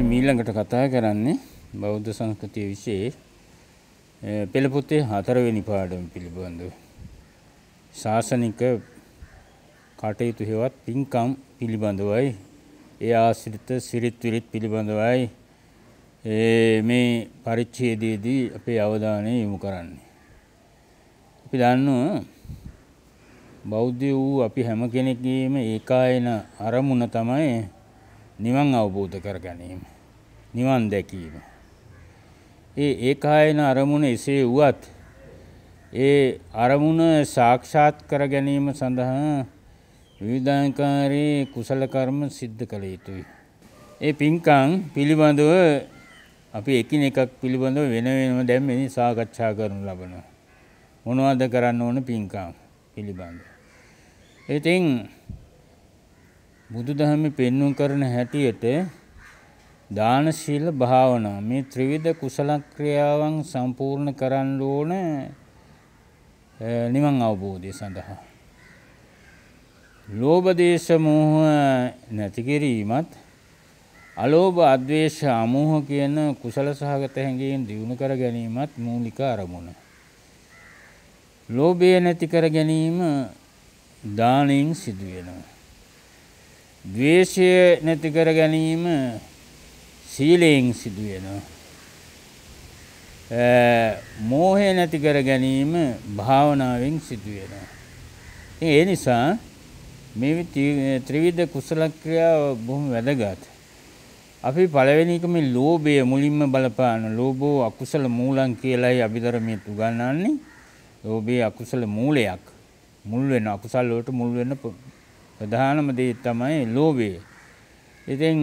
අපි මීළඟට කතා කරන්නේ බෞද්ධ සංස්කතිය විශේ පෙළපොතේ හතරවෙනි පාඩම පිළිබඳව. ශාසනික කටයුතු හෙවත් පින්කම් පිළිබඳවයි ඒ ආශ්‍රිත සිරිත් විරිත් පිළිබඳවයි මේ පරිච්ඡේදයේදී අපේ අවධානය යොමු කරන්නේ. අපි දන්නවා බෞද්ධ වූ අපි හැම කෙනෙක්ගේම ඒකායන අරමුණ තමයි නිවන් අවබෝධ කර ගැනීම නිවන් දැකීම ඒ ඒකායන අරමුණ එසේ වුවත් ඒ අරමුණ සාක්ෂාත් කර ගැනීම සඳහා විවිධාකාරී කුසල කර්ම සිද්ධ කළ යුතුයි ඒ පින්කම් පිළිබඳව අපි එකිනෙකක් පිළිබඳව වෙන වෙනම දැන් මේ සාකච්ඡා කරනු ලබනවා මොනවද කරන්න ඕන පින්කම් පිළිබඳව ඉතින් බුදුදහම පෙන්වුම් කරන හැටියට දාන ශීල භාවනා මේ ත්‍රිවිධ කුසල ක්‍රියාවන් සම්පූර්ණ කරන්න ඕන නිවන් අවබෝධය සඳහා. ලෝභ දේශ මෝහ නැති කිරීමත් අලෝභ අද්වේෂ අමෝහ කියන කුසල සහගත හැඟීම් දිනු කර ගැනීමත් මූලික අරමුණ. ලෝභය නැති කර ගැනීම දාණයෙන් සිදු වෙනවා. ද්වේෂය නැති කර ගැනීම සීලයෙන් සිදුවෙනවා. මෝහය නැති කර ගැනීම භාවනාවෙන් සිදුවෙනවා. ඒ නිසා මේ ත්‍රිවිධ කුසල ක්‍රියාව බොහොම වැදගත්. අපි පළවෙනි එක මේ ලෝභය මුලින්ම බලපාන ලෝභෝ අකුසල මූලං කියලායි අභිධර්මයේ උගන්වන්නේ. ලෝභයේ අකුසල මූලයක්. මුල් වෙන අකුසල වලට මුල් වෙන ප්‍රධානම දේ තමයි ලෝභය. ඉතින්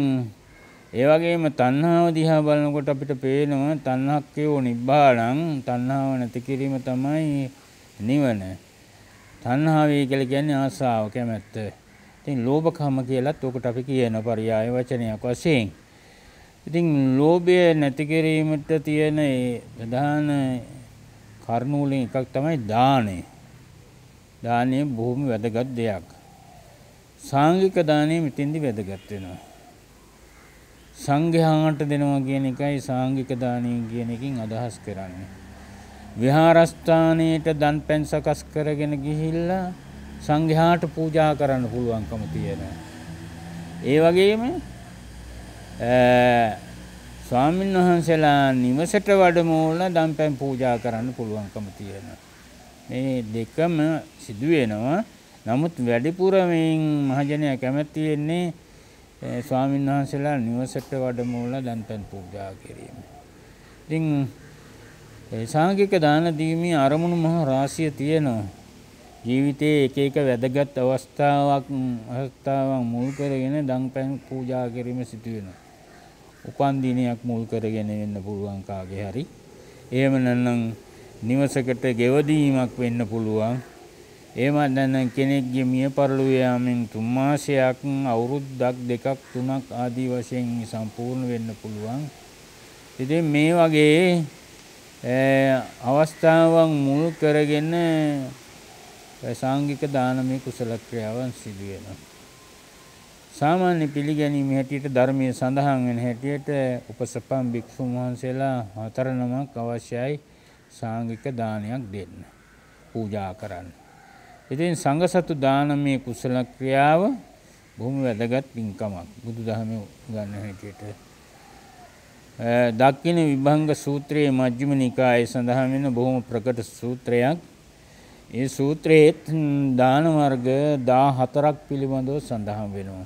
ඒ වගේම තණ්හාව දිහා බලනකොට අපිට පේනවා තණ්හක්කයෝ නිබ්බාණං තණ්හාව නැති කිරීම තමයි නිවන. තණ්හාවයි කියලා කියන්නේ ආසාව කැමැත්ත. ඉතින් ලෝභකම කියලත් උකට අපි කියන පරයය වචනයක් වශයෙන්. ඉතින් ලෝභය නැති කිරීමට තියෙන ප්‍රධාන කරුණු වලින් එකක් තමයි දානය. දානය බොහොම වැදගත් දෙයක්. සාංගික දානය මෙතෙන්දි වැදගත් වෙනවා. සංඝයාට දෙනවා කියන එකයි සාංගික දානය කියන එකකින් අදහස් කරන්නේ. විහාරස්ථානයට දන් පැන් සකස් කරගෙන ගිහිල්ලා සංඝයාට පූජා කරන්න පුළුවන්කම තියෙනවා. ඒ වගේම ස්වාමීන් වහන්සේලා නිවසට වඩමෝල දන් පැන් පූජා කරන්න පුළුවන්කම තියෙනවා. මේ දෙකම සිදුවෙනවා නමුත් වැඩිපුර මේ මහජනයා කැමති වෙන්නේ ස්වාමීන් වහන්සේලා නිවසට වඩමූලා දන්පැන් පූජා කිරීම. ඉතින් සාංගික දාන දීමේ අරමුණු මහ රාශිය තියෙනවා. ජීවිතයේ එක එක වැදගත් අවස්ථාවක් අවස්ථාවන් මුල් කරගෙන දන්පැන් පූජා කිරීම සිදු වෙනවා. උපන් දිනයක් මුල් කරගෙන වෙන්න පුළුවන් කාගේ හරි. එහෙම නැත්නම් නිවසකට ගෙවදීමක් වෙන්න පුළුවන්. එමත් නැත්නම් කෙනෙක්ගේ මිය පරලොව යාමෙන් තුන් මාසයක් අවුරුද්දක් දෙකක් තුනක් ආදී වශයෙන් සම්පූර්ණ වෙන්න පුළුවන්. ඉතින් මේ වගේ අවස්ථාවන් මුල් කරගෙන ප්‍රසංගික දානමය කුසල ක්‍රියාවන් සිදු වෙනවා. සාමාන්‍ය පිළිගැනීම හැටියට ධර්මයේ සඳහන් වෙන හැටියට උපසපම් භික්ෂුන් වහන්සේලා හතර නමක් අවශ්‍යයි සාංගික දානයක් දෙන්න. පූජා කරන්න. ඉතින් සංඝසතු දානමය කුසල ක්‍රියාව බොහොම වැදගත් පින්කමක් බුදුදහම ගන්න හැටියට. දක්කින විභංග සූත්‍රයේ මජ්ක්‍ධිම නිකායේ සඳහන් වෙන බොහොම ප්‍රකට සූත්‍රයක්. ඒ සූත්‍රයේ දාන වර්ග 14ක් පිළිබඳව සඳහන් වෙනවා.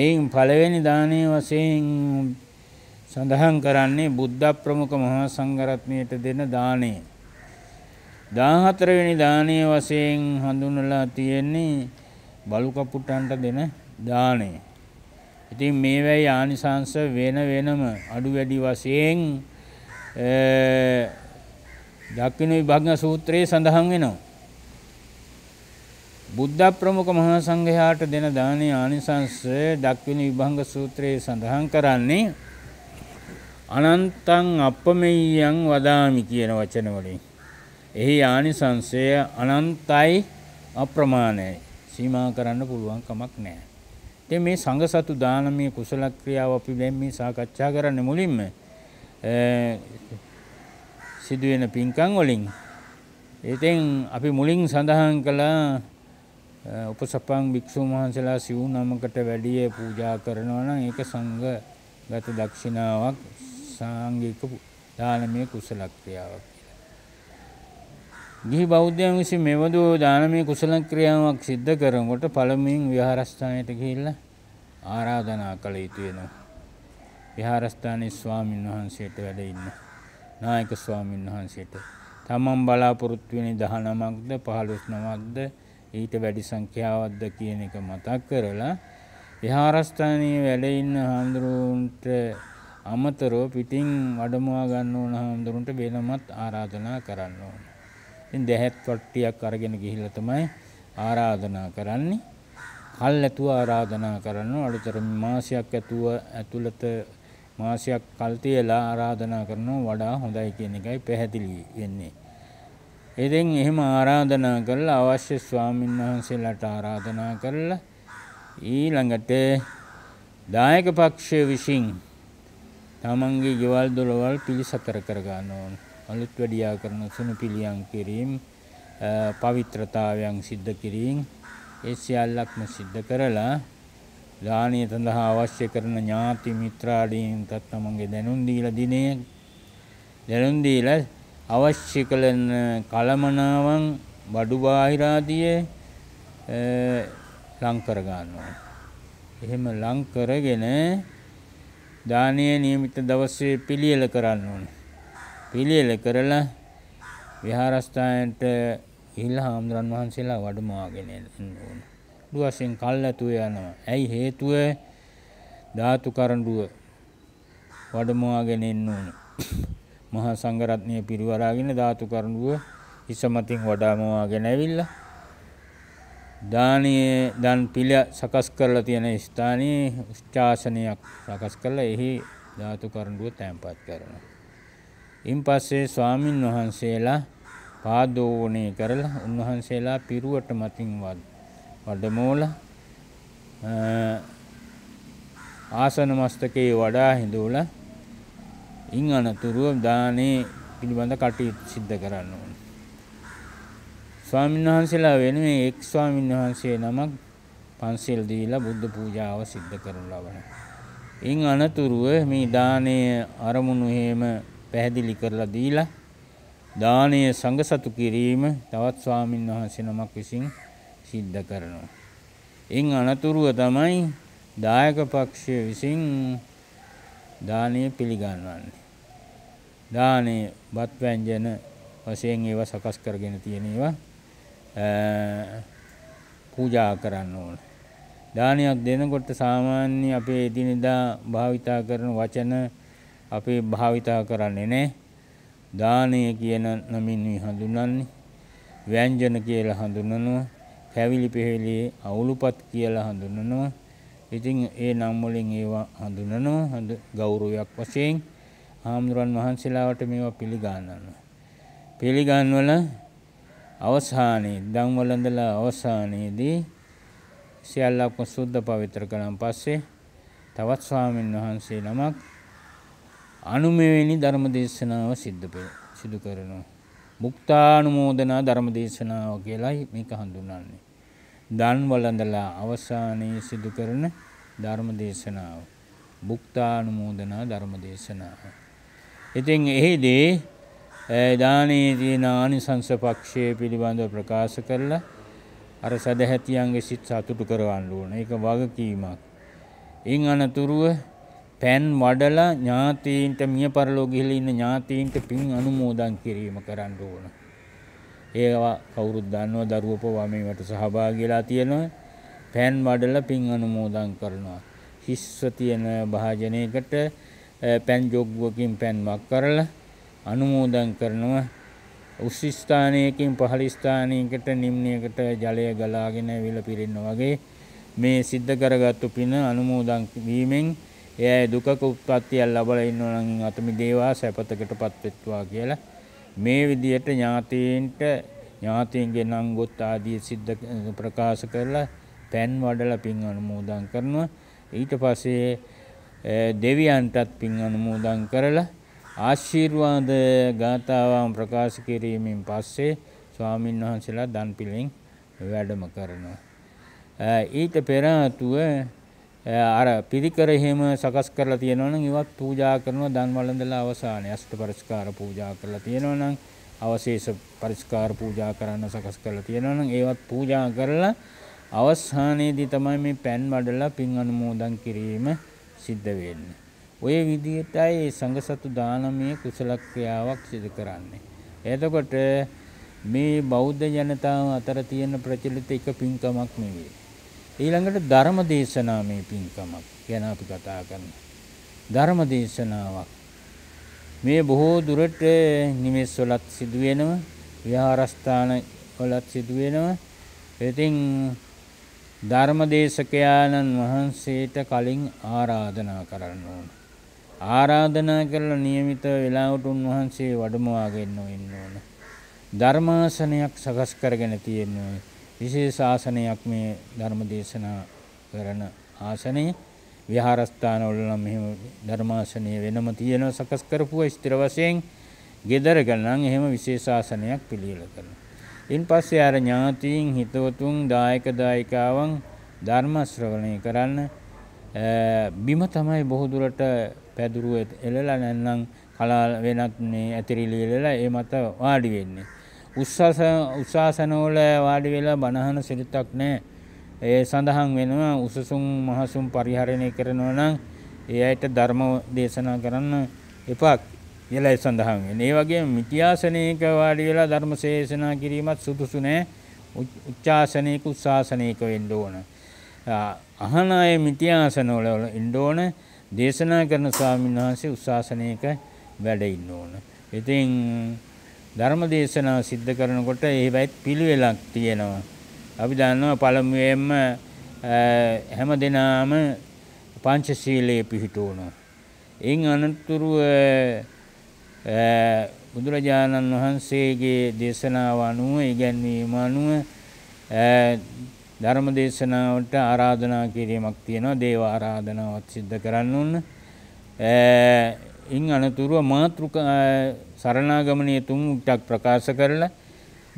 එයින් පළවෙනි දානයේ වශයෙන් සඳහන් කරන්නේ බුද්ධ ප්‍රමුඛ මහා සංඝරත්නයට දෙන දානය. 14 වෙනි දානයේ වශයෙන් හඳුන්වලා තියෙන්නේ බලු කපුටන්ට දෙන දාණය. ඉතින් මේවැයි ආනිසංශ වෙන වෙනම අඩු වැඩි වශයෙන් දක්වින විභග්න සූත්‍රයේ සඳහන් වෙනවා. බුද්ධ ප්‍රමුඛ මහා සංඝයාට දෙන දානයේ ආනිසංශ දක්වින විභංග සූත්‍රයේ සඳහන් කරන්නේ අනන්තං අපමෙය්‍යං වදාමි කියන වචන වලින්. එහි ආනිසංශය අනන්තයි අප්‍රමාණයි. සීමා කරන්න පුළුවන් කමක් නැහැ. ඉතින් මේ සංඝ සතු දානමය කුසල ක්‍රියාව අපි දැන් මේ සාකච්ඡා කරන්නේ මුලින්ම සිදුවෙන පින්කම් වලින්. ඉතින් අපි මුලින් සඳහන් කළා උපසපං භික්ෂුන් වහන්සේලා සිව් නමකට වැඩිය පූජා කරනවා නම් ඒක සංඝගත දක්ෂිනාවක් සාංගික දානමය කුසල ක්‍රියාවක්. ගිහි බෞද්ධයන් විසින් මෙවදු දානමය කුසල ක්‍රියාවක් සිද්ධ කරනකොට පළමුවෙන් විහාරස්ථානයට ගිහිල්ලා ආරාධනා කළ යුතු වෙනවා. විහාරස්ථානයේ ස්වාමින් වහන්සේට වැඩ ඉන්න නායක ස්වාමින් වහන්සේට තමන් බලාපොරොත්තු වෙන 19ක්ද 15ක්ද ඊට වැඩි සංඛ්‍යාවක්ද කියන එක මතක් කරලා විහාරස්ථානයේ වැඩ ඉන්න හාමුදුරුවන්ට අමතරව පිටින් වඩමවා ගන්න ඕන හාමුදුරුවන්ට වෙනමත් ආරාධනා කරන්න ඕන. ඉතින් දැහැත් පට්ටියක් අරගෙන ගිහිල්ලා තමයි ආරාධනා කරන්නේ. කල් ඇතුව ආරාධනා කරනවා. අලුතර මාසයක් ඇතුව ඇතුළත මාසයක් කල් තියලා ආරාධනා කරනවා වඩා හොඳයි කියන එකයි පැහැදිලි වෙන්නේ. ඉතින් එහෙම ආරාධනා කරලා අවශ්‍ය ස්වාමීන් වහන්සේලාට ආරාධනා කරලා ඊළඟට දායක පක්ෂය විසින් තමන්ගේ ගෙවල් දොරවල් පිළිසතර කර ගන්න ඕනේ. අලුත් වැඩියා කරන සුණු පිළියම් කිරීම පවිත්‍රතාවයන් සිද්ධ කිරීම ඒ සියල්ලක්ම සිද්ධ කරලා දානීය සඳහා අවශ්‍ය කරන ඥාති මිත්‍රාදීන්ට තමන්ගේ දැනුම් දීලා දිනේ දැනුම් දීලා අවශ්‍ය කලන කලමනාවන් බඩු බාහිර ආදී ලං කර ගන්නවා. එහෙම ලං කරගෙන දානීය નિયમિત දවසේ පිළියෙල කරන්න ඕනේ. පිළියෙල කරලා විහාරස්ථානයට ගිහිල්ලා හාමුදුරන් වහන්සේලා වඩමවාගෙන එන්න ඕන. දුවසින් කල්ැතුව යනවා. ඇයි හේතුව? ධාතු කරඬුව වඩමවාගෙන එන්න ඕන. මහා සංඝරත්නය පිරිවරාගෙන ධාතු කරඬුව හිසමතින් වඩමවාගෙන ඇවිල්ලා දානීය දන් පිළ සකස් කරලා තියෙන ස්ථානයේ උච්චාසනයක් සකස් කරලා එහි ධාතු කරඬුව තැන්පත් කරනවා. ඉන් පස්සේ ස්වාමින් වහන්සේලා පාදෝවණය කරලා උන්වහන්සේලා පිරුවට මතින් වඩමෝල ආසන මස්තකයේ වඩා හිඳෝල ඉන් අනතුරුව දානේ පිළිබඳ කටයුතු සිද්ධ කරන්න ඕන. ස්වාමීන් වහන්සේලා වෙනුවෙන් එක් ස්වාමීන් වහන්සේ නමක් පන්සිල් දීලා බුද්ධ පූජාව සිද්ධ කරන ලබන. ඉන් අනතුරුව මේ දානයේ අරමුණු හේම පැහැදිලි කරලා දීලා දානය සංගසතු කිරීම තවත් ස්වාමින් වහන්සේ නමක් විසින් සිද්ධ කරනවා. එන් අනතුරුව තමයි දායක පක්ෂය විසින් දානය පිළිගන්වන්නේ. දානය බත් වැංජන වශයෙන් ඒවා සකස් කරගෙන තියෙන ඒවා පූජා කරන්න ඕන. දානයක් දෙනකොට සාමාන්‍ය අපේ එදිනෙදා භාවිතා කරන වචන අපි භාවිතා කරන්නේ නැහැ. දානය කියන නමින් හඳුන්වන්නේ. ව්‍යංජන කියලා හඳුන්වනවා. කැවිලි පෙහෙලි අවුලුපත් කියලා හඳුන්වනවා. ඉතින් ඒ නම් වලින් ඒවා හඳුන්වනවා ගෞරවයක් වශයෙන්. ආම්දුරන් වහන්සේලාවට මේවා පිළිගන්නවා. පිළිගන්වල අවසානයේ දන්වලඳලා අවසානයේදී සියල්ලක්ම සුද්ධ පවිත්‍ර කරන් පස්සේ තවත් ස්වාමීන් වහන්සේ නමක් අනුමෙවෙනි ධර්ම දේශනාව සිද්ධ සිදු කරනවා. මුක්තානුමෝදනා ධර්ම දේශනාව කියලායි මේක හඳුන්වන්නේ. දන් වළඳලා අවසානයේ සිදු කරන ධර්ම දේශනාව. මුක්තානුමෝදනා ධර්ම දේශනාව. ඉතින් එහිදී දානයේ තියෙන ආනිසංස පක්ෂය පිළිබඳව ප්‍රකාශ කරලා අර සදැහැතියන්ගේ සිත් සතුටු කරවන්න ඕන. ඒක වගකීමක්. ඉන් අනතුරුව පෑන් වඩලා ඥාතීන්ට මිය පරලෝ ගිහිලා ඉන්න ඥාතීන්ට පින් අනුමෝදන් කිරීම කරන්න ඕන. ඒවා කවුරුත් දන්නවා දරුවෝපවා මේවට සහභාගීලා තියෙනවා. පෑන් වඩලා පින් අනුමෝදන් කරනවා. හිස්ස තියෙන භාජනයකට පැන් ජොග්ගුවකින් පැන්වක් කරලා අනුමෝදන් කරනවා උස් ස්ථානයකින් පහළ ස්ථානයකට නිම්නයකට ජලය ගලාගෙන විල පිරෙන්න වගේ මේ සිද්ධ කරගත්තු පින අනුමෝදන් වීමෙන් ඒ අය දුකක උත්පත්තියක් ලබලා ඉන්නවා නම් අත මිදේවා සැපතකටපත් වෙත්වා කියලා මේ විදියට ඥාතීන්ට ඥාතීන්ගේ නම් ගොත් ආදී සිද්ධ ප්‍රකාශ කරලා පෑන් වඩලා පින් අනුමෝදන් කරනවා ඊට පස්සේ දෙවියන්ටත් පින් අනුමෝදන් කරලා ආශිර්වාද ගාතාවන් ප්‍රකාශ කිරීමෙන් පස්සේ ස්වාමින් වහන්සේලා දන් පිළෙන් වැඩම කරනවා. ඊට පෙර ආතුව අර පිරිකර එහෙම සකස් කරලා තියෙනවනම් ඒවත් පූජා කරනවා දන් වළඳලා අවසානයේ අෂ්ට පරිස්කාර පූජා කරලා තියෙනවනම් අවශේෂ පරිස්කාර පූජා කරන්න සකස් කරලා තියෙනවනම් ඒවත් පූජා කරලා අවසානයේදී තමයි මේ පෑන් වඩලා පින් අනුමෝදන් කිරීම සිද්ධ වෙන්නේ. ඔය විදිහටයි සංඝසතු දානමය කුසල ක්‍රියාවක් සිදු කරන්නේ. එතකොට මේ බෞද්ධ ජනතාව අතර තියෙන ප්‍රචලිත එක පින්කමක් නෙවෙයි. ඊළඟට ධර්ම දේශනා මේ පින්කමක් ගැන අපි කතා කරන්න. ධර්ම දේශනාවක්. මේ බොහෝ දුරට නිමෙස් වලත් සිදුවෙනව විහාරස්ථාන වලත් සිදුවෙනව. ඉතින් ධර්මදේශකයාණන් වහන්සේට කලින් ආරාධනා කරන්න ඕන. ආරාධනා කරලා નિયમિત වෙලාවට උන්වහන්සේ වඩමවාගෙන ඉන්න ඕන. ධර්මාසනයක් සකස් කරගෙන තියෙනවා. විශේෂ ආසනයක් මේ ධර්ම දේශනා කරන ආසනය. විහාරස්ථානවල නම් මෙහෙම ධර්මාසනය වෙනම තියෙනවා සකස් කරපුවා ස්ථිර වශයෙන්. ගෙදරක නම් එහෙම විශේෂ ආසනයක් පිළියෙල කරනවා. ඉන් පස්සේ අර ඥාතීන් හිතවතුන් දායක දායිකාවන් ධර්ම ශ්‍රවණය කරන්න බිම තමයි බොහෝ දුරට පැදුරුව එළලා නැත්නම් කලා වෙනත් මේ ඇතිරිලි එළලා ඒ මත වාඩි වෙන්නේ. උස්සස උසාසනෝල වාඩි වෙලා බණහන සිරිතක් නෑ. ඒ සඳහන් වෙනවා උසසුම් මහසුම් පරිහරණය කරනවා නම් ඒ අයට ධර්ම දේශනා කරන්න එපාක් කියලා සඳහන් වෙනවා. ඒ වගේම මිත්‍යාසනයක වාඩි වෙලා ධර්ම දේශනා කිරීමත් සුදුසු නෑ. උච්චාසනයක උසාසනයක වෙන්න ඕන. අහන අය මිත්‍යාසනවල ඉන්න ඕන. දේශනා කරන ස්වාමීන් වහන්සේ උසාසනයක වැඩ ඉන්න ඕන. ඉතින් ධර්ම දේශනාව සිද්ධ කරනකොට ඒවත් පිළිවෙලක් තියෙනවා. අපි දන්නවා පළමුවෙන්ම හැම දිනාම පංචශීලයේ පිහිටවනවා. එන් අනතුරුව බුදුරජාණන් වහන්සේගේ දේශනාව අනුව ඉගැන්වීම අනුව ධර්ම දේශනාවට ආරාධනා කිරීමක් තියෙනවා දේව ආරාධනාවක් සිද්ධ කරන්න ඕන. ඉන් අනතුරුව මාතෘකා සරණාගමනයේ තුන් විටක් ප්‍රකාශ කරලා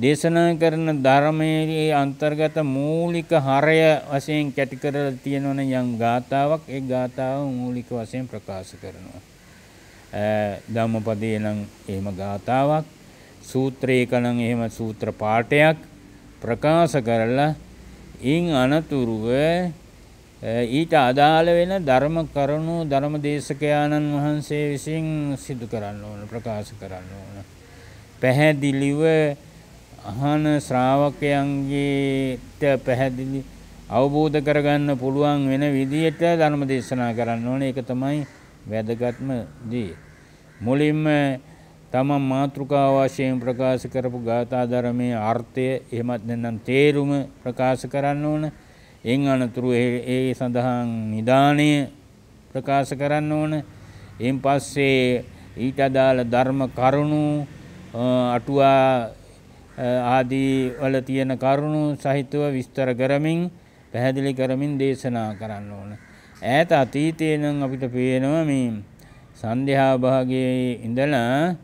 දේශනා කරන ධර්මයේ අන්තර්ගත මූලික හරය වශයෙන් කැටි කරලා තියෙනවන යම් ගාතාවක් ඒ ගාතාව මූලික වශයෙන් ප්‍රකාශ කරනවා. ධම්මපදයේ නම් එහෙම ගාතාවක් සූත්‍රයක නම් එහෙම සූත්‍ර පාඨයක් ප්‍රකාශ කරලා ඉන් අනතුරුව ඊට අදාළ වෙන ධර්ම කරුණු ධර්ම දේශකයාණන් වහන්සේ විසින් සිදු කරන්න ඕන ප්‍රකාශ කරන්න ඕන. පැහැදිලිව අහන ශ්‍රාවකයන්ගේට පැහැදිලි අවබෝධ කරගන්න පුළුවන් වෙන විදියට ධර්ම දේශනා කරන්න ඕන ඒක තමයි වැදගත්ම දේ. මුලින්ම තම මාතෘකා වශයෙන් ප්‍රකාශ කරපු ගාථා ධර්මයේ අර්ථය එහෙමත් නැත්නම් තේරුම ප්‍රකාශ කරන්න ඕනේ එන් අනතුරු ඒ සඳහන් නිදානය ප්‍රකාශ කරන්න ඕන එන් පස්සේ ඊට අදාළ ධර්ම කරුණු අටුවා ආදී වල තියෙන කරුණු සහිතව විස්තර කරමින් පැහැදිලි කරමින් දේශනා කරන්න ඕන. ඈත අතීතයේ නම් අපිට පේනවා මේ සන්ධ්‍යා භාගයේ ඉඳලා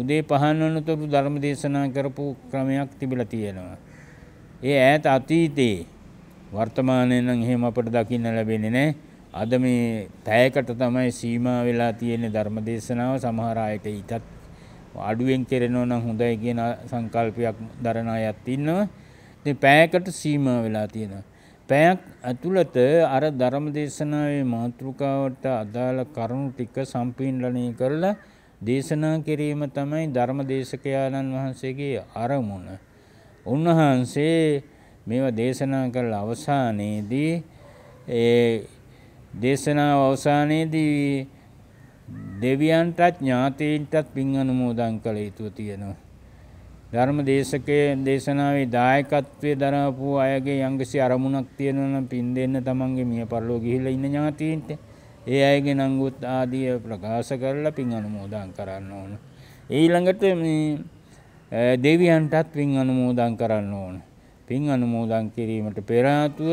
උදේ පහන් වනතුරු ධර්ම දේශනා කරපු ක්‍රමයක් තිබිලා තියෙනවා. ඒ ඈත අතීතයේ වර්තමානයේ නම් එහෙම අපට දකින්න ලැබෙන්නේ නැහැ. අද මේ පැයකට තමයි සීමා වෙලා තියෙන ධර්මදේශනාව සමහර අයට ඊටත් අඩුවෙන් කෙරෙනවා නම් හොඳයි කියන සංකල්පයක් දරන අයත් ඉන්නවා. ඉතින් පැයකට සීමා වෙලා තියෙනවා. පැයක් ඇතුළත අර ධර්මදේශනාවේ මාතෘකාවට අදාළ කරුණු ටික සම්පීඩනය කරලා දේශනා කිරීම තමයි ධර්මදේශකයාණන් වහන්සේගේ අරමුණ. උන්වහන්සේ මේවා දේශනා කළ අවසානයේදී ඒ දේශනාව අවසානයේදී දෙවියන්ටත් ඥාතීන්ටත් පින් අනුමෝදන් කළ යුතු තියෙනවා. ධර්ම දේශකයේ දේශනාවේ දායකත්වයේ දරපු අයගේ යංගසි අරමුණක් තියෙනවා නම් පින් දෙන්න තමන්ගේ මිය පරලෝ ගිහිල්ලා ඉන්න ඥාතීන්ට ඒ අයගේ නංගුත් ආදී ප්‍රකාශ කරලා පින් අනුමෝදන් කරන්න ඕන. ඊළඟට මේ දෙවියන්ටත් පින් අනුමෝදන් කරන්න ඕන. පින් අනුමෝදන් කිරීමට පෙරාතුව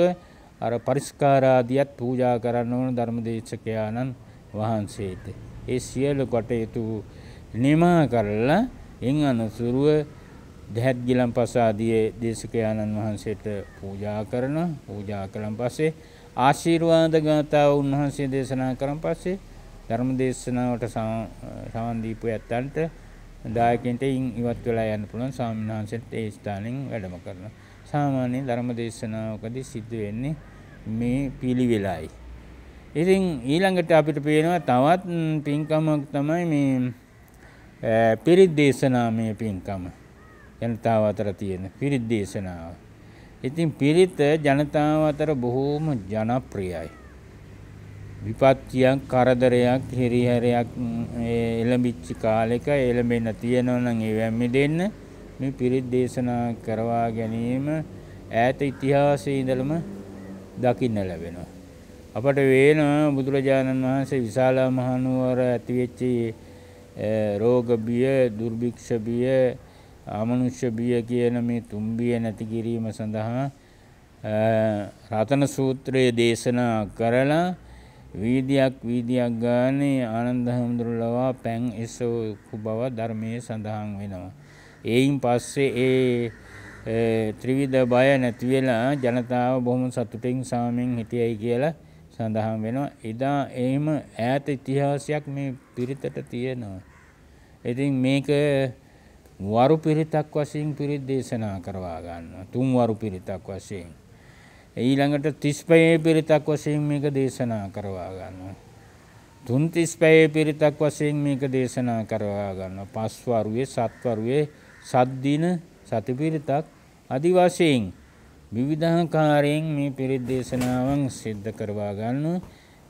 අර පරිස්කාරාදියත් පූජා කරන්න ඕන ධර්මදේශකයාණන් වහන්සේට. ඒ සියලු කටයුතු නිමා කරලා එන් අනතුරුව දැහැත් ගිලම් පසාදිය දේශකයාණන් වහන්සේට පූජා කරන පූජා කළන් පස්සේ ආශීර්වාද ගාථාව උන්වහන්සේ දේශනා කරන් පස්සේ ධර්ම දේශනාවට සවන් දීපු ඇත්තන්ට දායකෙන්ට ඉන් ඉවත් වෙලා යන්න පුළුවන් ස්වාමීන් වහන්සේට ඒ ස්ථානෙන් වැඩම කරනවා සාමාන්‍ය ධර්ම දේශනාවකදී සිද්ධ වෙන්නේ මේ පිළිවෙලයි. ඉතින් ඊළඟට අපිට පේනවා තවත් පින්කමක් තමයි මේ පිරිත් දේශනාමය පින්කම. ජනතාව අතර තියෙන පිරිත් දේශනාව. ඉතින් පිරිත ජනතාව අතර බොහෝම ජනප්‍රියයි. විපත්තියක් කරදරයක් හිරිහැරයක් එළඹිච්චි කාලෙක එළඹෙන්න තියෙනවා නම් ඒවැම්මි දෙන්න මේ පිරිත් දේශනා කරවා ගැනීම ඈත ඉතිහාසයේ ඉඳලම දකින්න ලැබෙනවා. අපට වේන බුදුරජාණන් වහන්සේ විශාලා මහනුවර ඇතිවෙච්ච රෝග බිය, දුර්භික්ෂ බිය, ආමනුෂ්‍ය බිය කියන මේ තුන් බිය නැති කිරීම සඳහා රතන සූත්‍රය දේශනා කරලා වීදියක් වීදියක් ගානේ ආනන්ද හැඳුරුලවා පැන් එසෝ බව ධර්මයේ සඳහන් වෙනවා. එයින් පස්සේ ඒ ත්‍රිවිධ බය නැති වෙලා ජනතාව බොහොම සතුටින් සාමෙන් හිටියයි කියලා සඳහන් වෙනවා. එදා එහෙම ඈත ඉතිහාසයක් මේ පිරිතට තියෙනවා. ඉතින් මේක වරු පිරිතක් වශයෙන් පිරිත් දේශනා කරවා ගන්නවා. තුන් වරු පිරිතක් වශයෙන්. ඊළඟට 35 පිරිතක් වශයෙන් මේක දේශනා කරවා ගන්නවා. තුන් 35 පිරිතක් වශයෙන් මේක දේශනා කරවා ගන්නවා. පස් වරුවේ, සත් වරුවේ සද්දින සතිපිරිතක් අදි වශයෙන් විවිධාකාරයෙන් මේ පිරිත් දේශනාවන් සිද්ධ කරවා ගන්න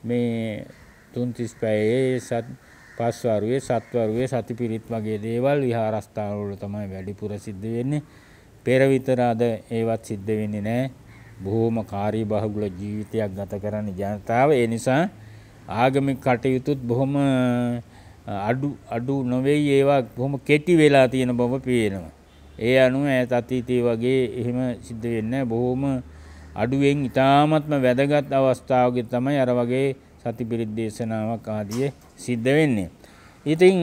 මේ තුන්තිස් පැයේ සත් පස්වරුවේ සත්වරුවේ සතිපිරිත් වගේ දේවල් විහාරස්ථානවල තමයි වැඩිපුර සිද්ධ වෙන්නේ පෙර විතර අද ඒවත් සිද්ධ වෙන්නේ නැහැ බොහෝම කාර්යබහුල ජීවිතයක් ගත කරන ජනතාව ඒ නිසා ආගමික කටයුතුත් බොහොම අඩු අඩු නොවෙයි ඒවා කොහොම කෙටි වෙලා තියෙන බව පේනවා. ඒ අනුව ඈත අතීතයේ වගේ එහෙම සිද්ධ වෙන්නේ බොහොම අඩුවෙන් ඉතාමත්ම වැදගත් අවස්ථාවක තමයි අර වගේ සති පිරිත් දේශනාවක් ආදී සිද්ධ වෙන්නේ. ඉතින්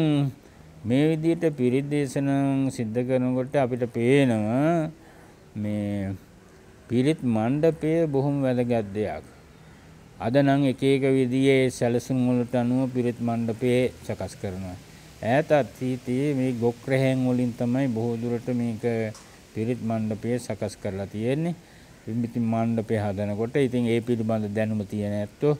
මේ විදිහට පිරිත් දේශනාවන් සිද්ධ කරනකොට අපිට පේනවා මේ පිරිත් මණ්ඩපය බොහොම වැදගත් දෙයක්. අද නම් එක එක විදිහේ සැලසුම් වලට අනුව පිරිත් මණ්ඩපයේ සකස් කරනවා. ඈත අතීතයේ මේ ගොක් රැහෙන් වලින් තමයි බොහෝ දුරට මේක පිරිත් මණ්ඩපය සකස් කරලා තියෙන්නේ. ඉතින් මණ්ඩපය හදනකොට ඉතින් ඒ පිළිබඳ දැනුම තියෙන ඇත්තෝ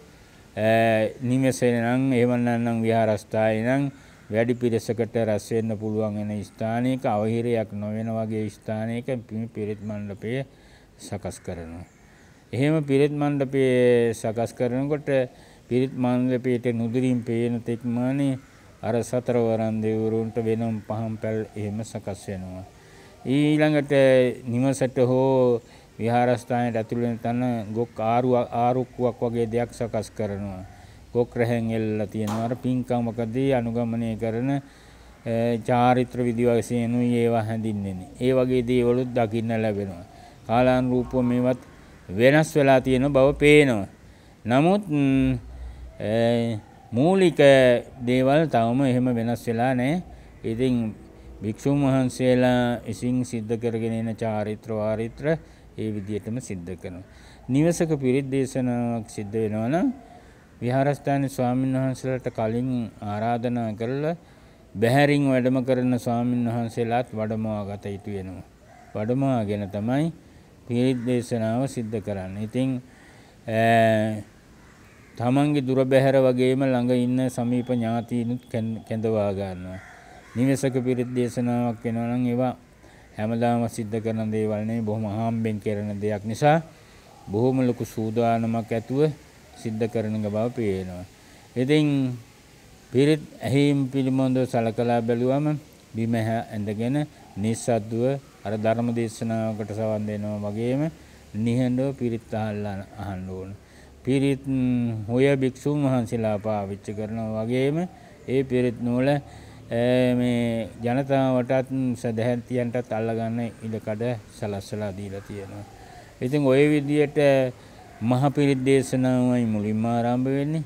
නිමසේ නම් එහෙම නැත්නම් විහාරස්ථායේ නම් වැඩි පිරිසකට රැස් වෙන්න පුළුවන් වෙන ස්ථානයක අවහිරයක් නොවන වගේ ස්ථානයක පිරිත් මණ්ඩපය සකස් කරනවා. එහෙම පිරිත් මණ්ඩපය සකස් කරනකොට පිරිත් මණ්ඩපයට නුදුරින් පේන තෙක්මානේ අර සතරවරන් දෙවරුන්ට වෙනම් පහම් පැල් එහෙම සකස් වෙනවා. ඊළඟට නිවසට හෝ විහාරස්ථානයට ඇතුළු වෙන තන ගොක් ආරු ආරුක්කුවක් වගේ දෙයක් සකස් කරනවා. ගොක් රැහෙන් එල්ලලා තියෙනවා. අර පින්කමකදී අනුගමනය කරන චාරිත්‍ර විදි වශයෙන් ඒවා හැඳින්වෙන්නේ. ඒ වගේ දේවලුත් දකින්න ලැබෙනවා. කාලාන් රූපව මේවත් වෙනස් වෙලා තියෙන බව පේනවා. නමුත් මූලික දේවල් තවම එහෙම වෙනස් වෙලා නැහැ. ඉතින් භික්ෂුන් වහන්සේලා විසින් සිද්ධ කරගෙන එන චාරිත්‍ර වාරිත්‍ර ඒ විදිහටම සිද්ධ කරනවා. නිවසක පිරිත් දේශනාවක් සිද්ධ වෙනවනම් විහාරස්ථානයේ ස්වාමීන් වහන්සේලාට කලින් ආරාධනා කරලා බැහැරින් වැඩම කරන ස්වාමින් වහන්සේලාත් වඩමවා ගත යුතු වෙනවා. වඩමවාගෙන තමයි පිරිත් දේශනාව සිද්ධ කරන්න. ඉතින් තමන්ගේ දුර බැහැර වගේම ළඟ ඉන්න සමීප ඥාතීනුත් කැඳවා ගන්නවා. නිවසක පිරිත් දේශනාවක් වෙනවා නම් ඒවා හැමදාම සිද්ධ කරන දේවල් නෙවෙයි බොහොම හාම්බෙන් කරන දෙයක් නිසා බොහොම ලොකු සූදානමක් ඇතුව සිද්ධ කරන බව පේනවා. ඉතින් පිරිත් ඇහිම් පිළිබඳව සලකලා බැලුවම බිම ඇඳගෙන නිස්සද්දව අර ධර්ම දේශනාවකට සවන් දෙනවා වගේම නිහඬව පිරිත් අහන්න ඕන. පිරිත් හොය භික්ෂුන් වහන්සේලා පාවිච්චි කරනවා වගේම ඒ පිරිත් නූල මේ ජනතාවටත් සදහැතියන්ටත් අල්ලගන්න ඉඩකඩ සලස්සලා දීලා තියෙනවා. ඉතින් ওই විදියට මහ පිරිත් දේශනාවයි මුලින්ම ආරම්භ වෙන්නේ.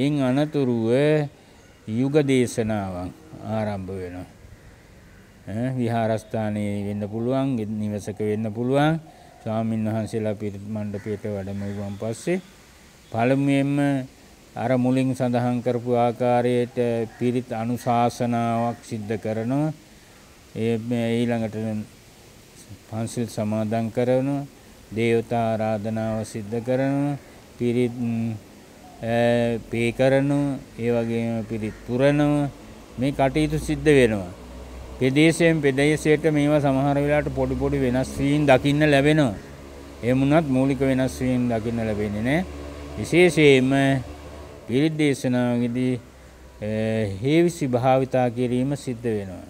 එයින් අනතුරුව යුග දේශනාවන් ආරම්භ වෙනවා. විහාරස්ථානයේ වෙන්න පුළුවන් නිවසක වෙන්න පුළුවන් ස්වාමීන් වහන්සේලා පිරිත් මණ්ඩපයට වැඩමවුවන් පස්සේ පළමුවෙන්ම අර මුලින් සඳහන් කරපු ආකාරයට පිරිත් අනුශාසනාවක් සිද්ධ කරනවා ඒ ඊළඟට පන්සිල් සමාදන් කරනවා දේවතා ආරාධනාව සිද්ධ කරනවා පිරිත් පේ කරනවා ඒ වගේම පිරිත් පුරනවා මේ කටයුතු සිද්ධ වෙනවා ප්‍රදේශයෙන් ප්‍රදේශයට මේව සමහර වෙලාවට පොඩි පොඩි වෙනස් වීම් දකින්න ලැබෙනවා. එහෙම වුණත් මූලික වෙනස් වීම් දකින්න ලැබෙන්නේ නැහැ. විශේෂයෙන්ම පිරිත් දේශනාවේදී හේවිසි භාවිතා කිරීම සිද්ධ වෙනවා.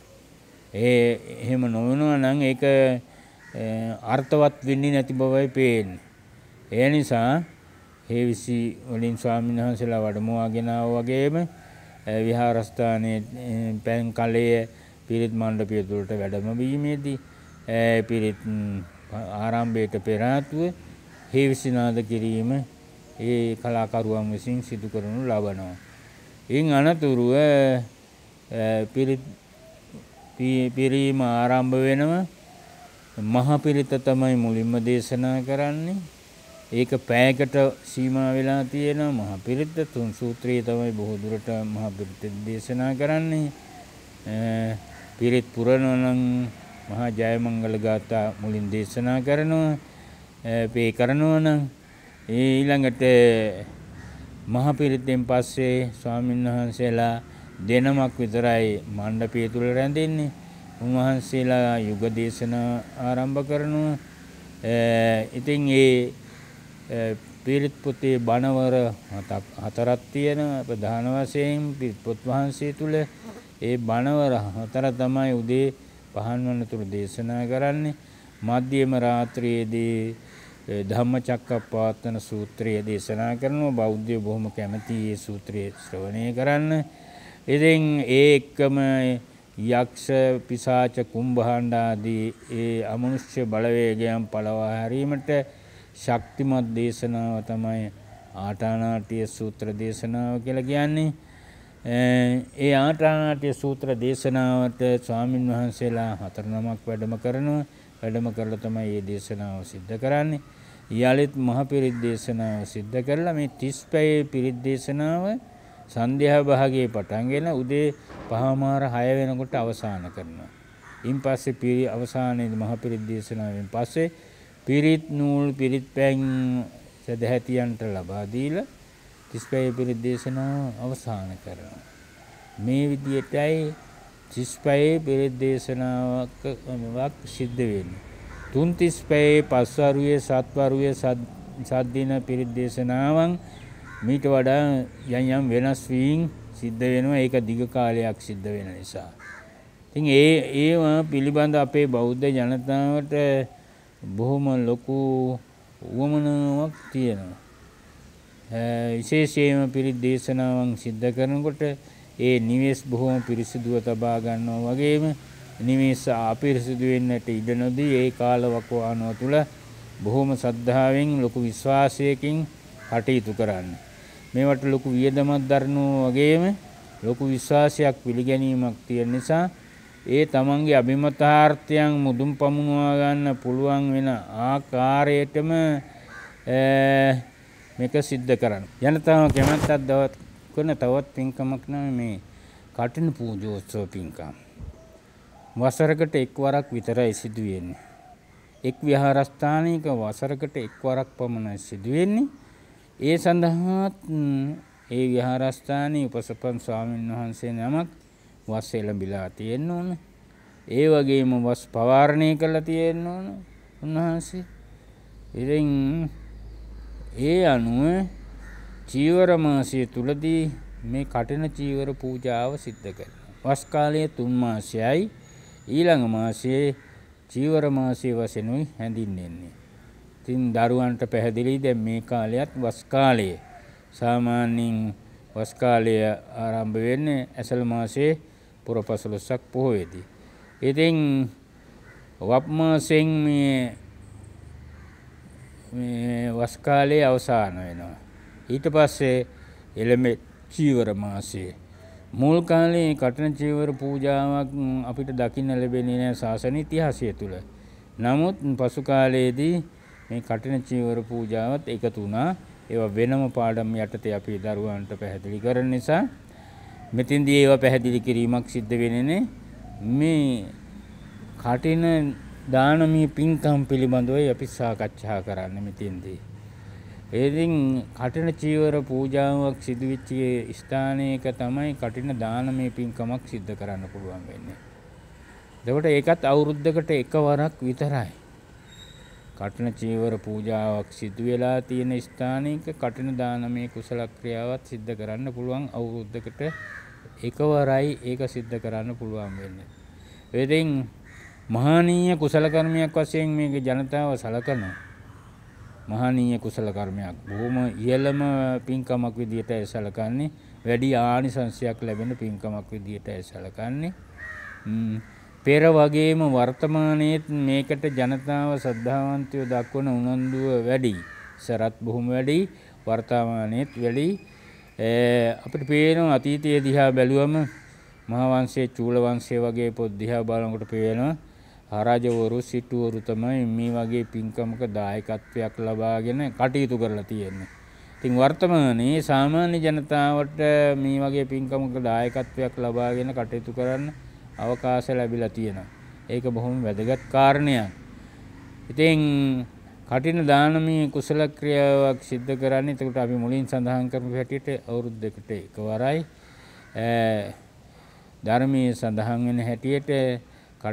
ඒ එහෙම නොවනවා නම් ඒක අර්ථවත් වෙන්නේ නැති බවයි පේන්නේ. ඒ නිසා හේවිසි වලින් ස්වාමීන් වහන්සේලා වඩමුවාගෙන වගේම විහාරස්ථානයේ පැන් කලයේ පිරිත් මණ්ඩපය තුළට වැඩම වීමේදී පිරිත් ආරම්භයට පෙර ආතුව හේවිසිනාද කිරීම ඒ කලාකරුවන් විසින් සිදු කරනු ලබනවා. ඉන් අනතුරුව පිරිත් පිරීම ආරම්භ වෙනවා. මහ පිරිත තමයි මුලින්ම දේශනා කරන්නේ. ඒක පෑයකට සීමා වෙලා තියෙනවා මහ පිරිත තුන් සූත්‍රයේ තමයි බොහෝ දුරට මහ පිරිත දේශනා කරන්නේ. පිරිත් පුරනවා නම් මහා ජයමංගල ගාථා මුලින් දේශනා කරනවා පේ කරනවා නම් ඊළඟට මහ පිරිතෙන් පස්සේ ස්වාමීන් වහන්සේලා දෙනමක් විතරයි මණ්ඩපය තුල රැඳෙන්නේ උන්වහන්සේලා යුග දේශනා ආරම්භ කරනවා ඉතින් ඒ පිරිත් පොතේ බණවර හතරක් තියෙන ප්‍රධාන වශයෙන් පිරිත් පොත් වහන්සේ තුල ඒ බණවර හතර තමයි උදේ පහන් වනතුරු දේශනා කරන්නේ මධ්‍යම රාත්‍රියේදී ධම්මචක්කප්පවත්තන සූත්‍රය දේශනා කරනවා බෞද්ධය බොහොම කැමතියි ඒ සූත්‍රය ශ්‍රවණය කරන්න. ඉතින් ඒ එක්කම යක්ෂ පිසාච කුම්භාණ්ඩ ආදී ඒ අමනුෂ්‍ය බලවේගයන් පළවා හැරීමට ශක්තිමත් දේශනාව තමයි ආටානාටිය සූත්‍ර දේශනාව කියලා කියන්නේ. ඒ ආටානාටිය සූත්‍ර දේශනාවට ස්වාමින් වහන්සේලා හතර නමක් වැඩම කරනවා. වැඩම කරලා තමයි මේ දේශනාව සිද්ධ කරන්නේ. යාලිත් මහ පිරිත් දේශනාව සිද්ධ කරලා මේ 35 පිරිත් දේශනාව සන්ධ්‍යා භාගයේ පටන්ගෙන උදේ පහමාර 6 වෙනකොට අවසන් කරනවා. ඉන් පස්සේ පිරි අවසානයේ මහ පිරිත් දේශනාවෙන් පස්සේ පිරිත් නූල් පිරිත් පැන් සදැහැතියන්ට ලබා දීලා තිස්පය පිරිත් දේශනාව අවසාන කරනවා. මේ විදියටයි තිස්පයේ පිරිත් දේශනාවක් සිද්ධ වෙන්නේ. තුන් තිස්පයේ පස්වරුවේ සත්වරුවේ සද්දින පිරිත් දේශනාවන් මීට වඩා යම් යම් වෙනස් වීම් සිද්ධ වෙනවා ඒක දිග කාලයක් සිද්ධ වෙන නිසා. ඉතින් ඒ ඒව පිළිබඳ අපේ බෞද්ධ ජනතාවට බොහොම ලොකු උවමනාවක් තියෙනවා. විශේෂයෙන්ම පිරිත් දේශනාවන් සිද්ධ කරනකොට ඒ නිවෙස් බොහොම පිරිසිදුව තබා ගන්නවා වගේම නිවෙස් අපිරිසිදු වෙන්නට ඉඩ නොදී ඒ කාලවකවානුව තුළ බොහොම සද්ධාවෙන් ලොකු විශ්වාසයකින් කටයුතු කරන්න. මේවට ලොකු වියදමක් දරනවා වගේම ලොකු විශ්වාසයක් පිළිගැනීමක් තියෙන නිසා ඒ තමන්ගේ අභිමතාර්ථයන් මුදුන් පමුණවා ගන්න පුළුවන් වෙන ආකාරයටම මේක සිද්ධ කරන්න. ජනතාව කැමැත්තක් දවත් කරන තවත් පින්කමක් නම් මේ කටින පූජෝත්සව පින්කම්. වසරකට එක් වරක් විතරයි සිදු වෙන්නේ. එක් විහාරස්ථානයක වසරකට එක් වරක් පමණයි සිදු වෙන්නේ. ඒ සඳහාත් ඒ විහාරස්ථානයේ උපසපන් ස්වාමීන් වහන්සේ නමක් වස් එළඹිලා තියෙන්න ඕන. ඒ වගේම වස් පවාරණය කළා තියෙන්න ඕන උන්වහන්සේ. ඉතින් ඒ අනුව චීවර මාසය තුලදී මේ කටින චීවර පූජාව සිද්ධ කරනවා. වස් කාලයේ 3 මාසයයි ඊළඟ මාසයේ චීවර මාසය වශයෙන්ුයි හැඳින්වෙන්නේ. ඉතින් දරුවන්ට පැහැදිලියි දැන් මේ කාලයත් වස් කාලය. සාමාන්‍යයෙන් වස් කාලය ආරම්භ වෙන්නේ ඇසළ මාසයේ පුරපසළොස්වක පොහොයේදී. ඉතින් වප් මාසෙන් මේ මේ වස් කාලයේ අවසාන වෙනවා. ඊට පස්සේ එළඹ චීවර මාසයේ මුල් කාලේ කටන චීවර පූජාවක් අපිට දකින්න ලැබෙන්නේ නැහැ ශාසන ඉතිහාසය තුළ. නමුත් පසු කාලයේදී මේ කටන චීවර පූජාවත් එකතු වුණා. ඒවා වෙනම පාඩම් යටතේ අපි දරුවන්ට පැහැදිලි කරන නිසා මෙතෙන්දී ඒවා පැහැදිලි කිරීමක් සිද්ධ වෙන්නේ මේ කටින දානමී පින්කම් පිළිබඳවයි අපි සාකච්ඡා කරන්න මෙතෙන්දී. ඒදින් කටින චීවර පූජාවක් සිදුවෙච්ච ස්ථානයක තමයි කටින දානමය පින්කමක් සිද්ධ කරන්න පුළුවන් වෙන්නේ. එතකොට ඒකත් අවුරුද්දකට එකවරක් විතරයි. කටින චීවර පූජාවක් සිදු වෙලා තියෙන ස්ථානයක කටින දානමය කුසල ක්‍රියාවත් සිද්ධ කරන්න පුළුවන් අවුරුද්දකට එකවරයි ඒක සිද්ධ කරන්න පුළුවන් වෙන්නේ. එදින් මහානීය කුසල කර්මයක් වශයෙන් මේක ජනතාව සලකනවා. මහානීය කුසල කර්මයක් බොහොම ඉහළම පින්කමක් විදිහට ඒ සලකන්නේ වැඩි ආනිසංශයක් ලැබෙන පින්කමක් විදිහට ඒ සලකන්නේ. පෙර වගේම වර්තමානයේත් මේකට ජනතාව ශ්‍රද්ධාවන්තයෝ දක්වන උනන්දුව වැඩි. සරත් බොහොම වැඩි වර්තමානයේත් වැඩි. අපිට පේනවා අතීතයේ දිහා බැලුවම මහා වංශයේ චූල වංශයේ වගේ පොත් දිහා බලනකොට පේනවා හරජවරු සිටුවරු තමයි මේ වගේ පින්කමක දායකත්වයක් ලබාගෙන කටයුතු කරලා තියෙන්නේ. ඉතින් වර්තමානයේ සාමාන්‍ය ජනතාවට මේ වගේ පින්කමක දායකත්වයක් ලබාගෙන කටයුතු කරන්න අවකාශ ලැබිලා තියෙනවා. ඒක බොහොම වැදගත් කාරණයක්. ඉතින් කටින දානමය කුසල ක්‍රියාවක් සිද්ධ කරන්නේ එතකොට අපි මුලින් සඳහන් කරපු හැටියට අවුරුද්දකට එකවරයි ධර්මයේ සඳහන් වෙන හැටියට